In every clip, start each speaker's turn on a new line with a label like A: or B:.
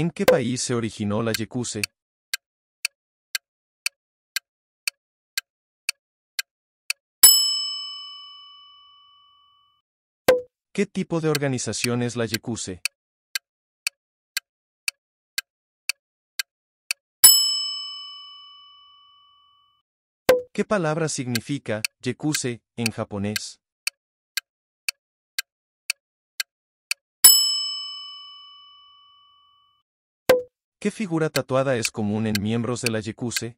A: ¿En qué país se originó la Yekuse? ¿Qué tipo de organización es la Yekuse? ¿Qué palabra significa Yekuse en japonés? ¿Qué figura tatuada es común en miembros de la Yakuza?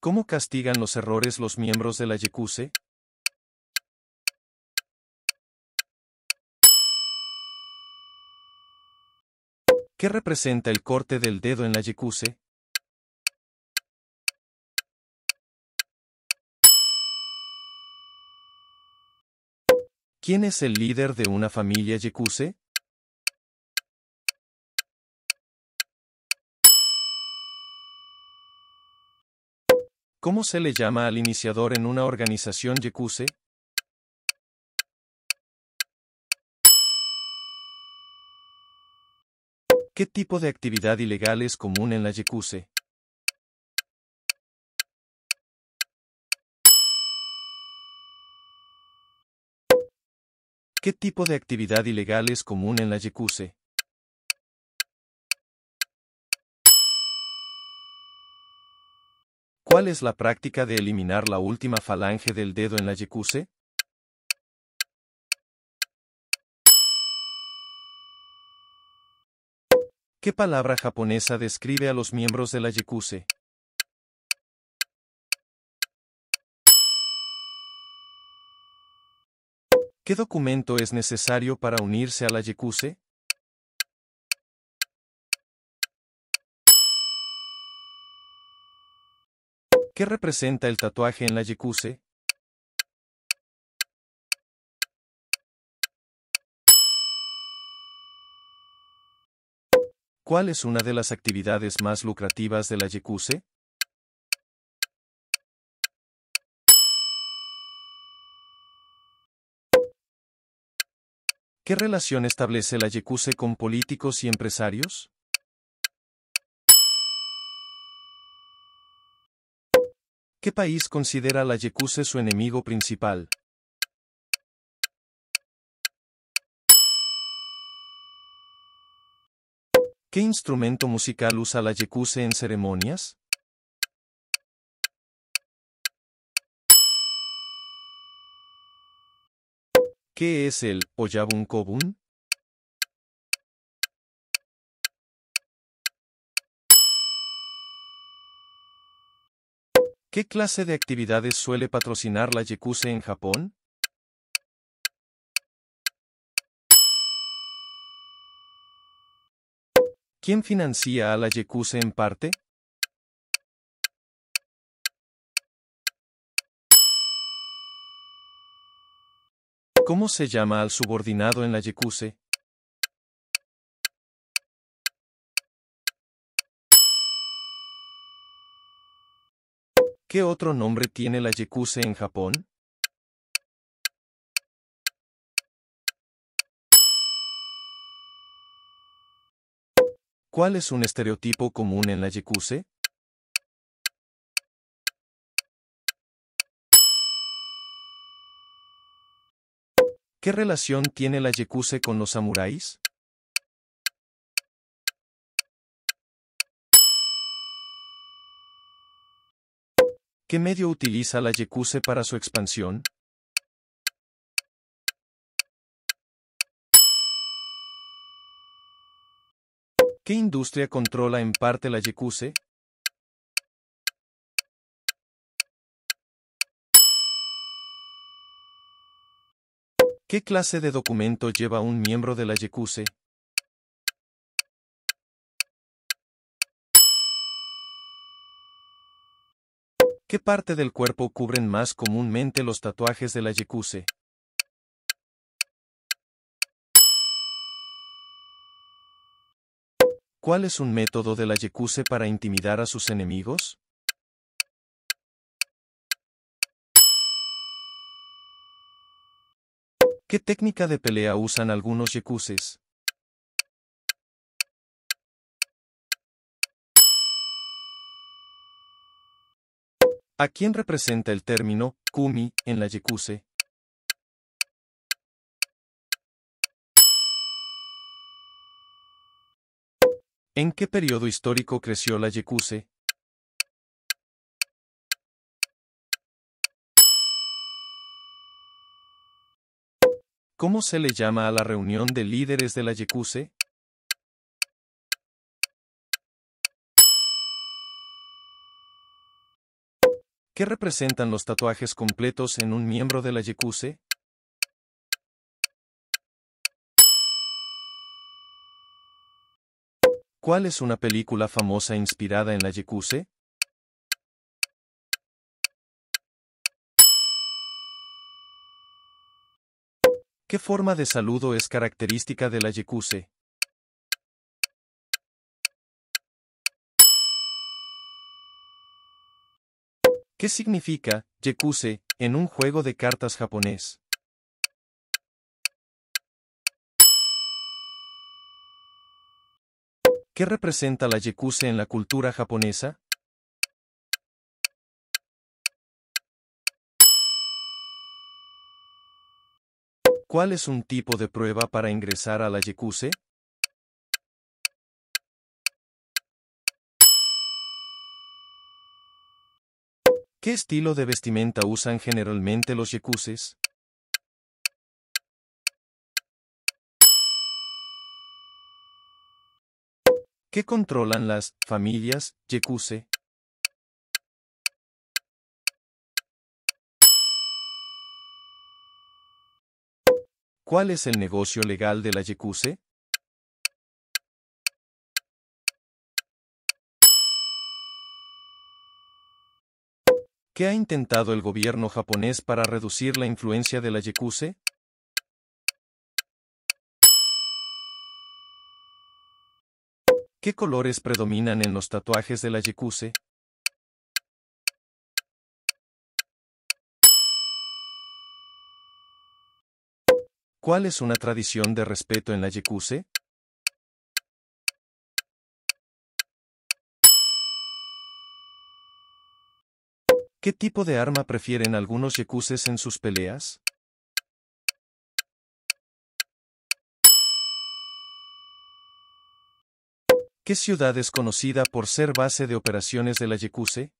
A: ¿Cómo castigan los errores los miembros de la Yakuza? ¿Qué representa el corte del dedo en la Yakuza? ¿Quién es el líder de una familia yekuse? ¿Cómo se le llama al iniciador en una organización yekuse? ¿Qué tipo de actividad ilegal es común en la yekuse? ¿Qué tipo de actividad ilegal es común en la Yekuse? ¿Cuál es la práctica de eliminar la última falange del dedo en la Yekuse? ¿Qué palabra japonesa describe a los miembros de la Yekuse? ¿Qué documento es necesario para unirse a la Yekuse? ¿Qué representa el tatuaje en la Yekuse? ¿Cuál es una de las actividades más lucrativas de la Yekuse? ¿Qué relación establece la Yekuse con políticos y empresarios? ¿Qué país considera la Yekuse su enemigo principal? ¿Qué instrumento musical usa la Yekuse en ceremonias? ¿Qué es el Oyabun Kobun? ¿Qué clase de actividades suele patrocinar la Yekuse en Japón? ¿Quién financia a la Yekuse en parte? ¿Cómo se llama al subordinado en la Yekuse? ¿Qué otro nombre tiene la Yekuse en Japón? ¿Cuál es un estereotipo común en la Yekuse? ¿Qué relación tiene la yekuse con los samuráis? ¿Qué medio utiliza la yecuse para su expansión? ¿Qué industria controla en parte la yecuse? ¿Qué clase de documento lleva un miembro de la Yakuza? ¿Qué parte del cuerpo cubren más comúnmente los tatuajes de la Yakuza? ¿Cuál es un método de la Yakuza para intimidar a sus enemigos? ¿Qué técnica de pelea usan algunos yekuses? ¿A quién representa el término kumi en la yekuse? ¿En qué periodo histórico creció la yekuse? ¿Cómo se le llama a la reunión de líderes de la Yekuse? ¿Qué representan los tatuajes completos en un miembro de la Yekuse? ¿Cuál es una película famosa inspirada en la Yekuse? ¿Qué forma de saludo es característica de la yekuse? ¿Qué significa yekuse en un juego de cartas japonés? ¿Qué representa la yekuse en la cultura japonesa? ¿Cuál es un tipo de prueba para ingresar a la Yekuse? ¿Qué estilo de vestimenta usan generalmente los Yekuses? ¿Qué controlan las familias Yekuse? ¿Cuál es el negocio legal de la yakuza? ¿Qué ha intentado el gobierno japonés para reducir la influencia de la yakuza? ¿Qué colores predominan en los tatuajes de la yakuza? ¿Cuál es una tradición de respeto en la Yakuza? ¿Qué tipo de arma prefieren algunos yakuza en sus peleas? ¿Qué ciudad es conocida por ser base de operaciones de la Yekuse?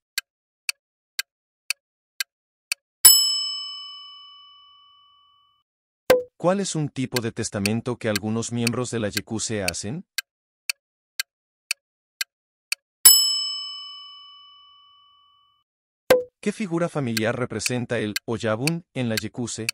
A: ¿Cuál es un tipo de testamento que algunos miembros de la Yekuse hacen? ¿Qué figura familiar representa el Oyabun en la Yekuse?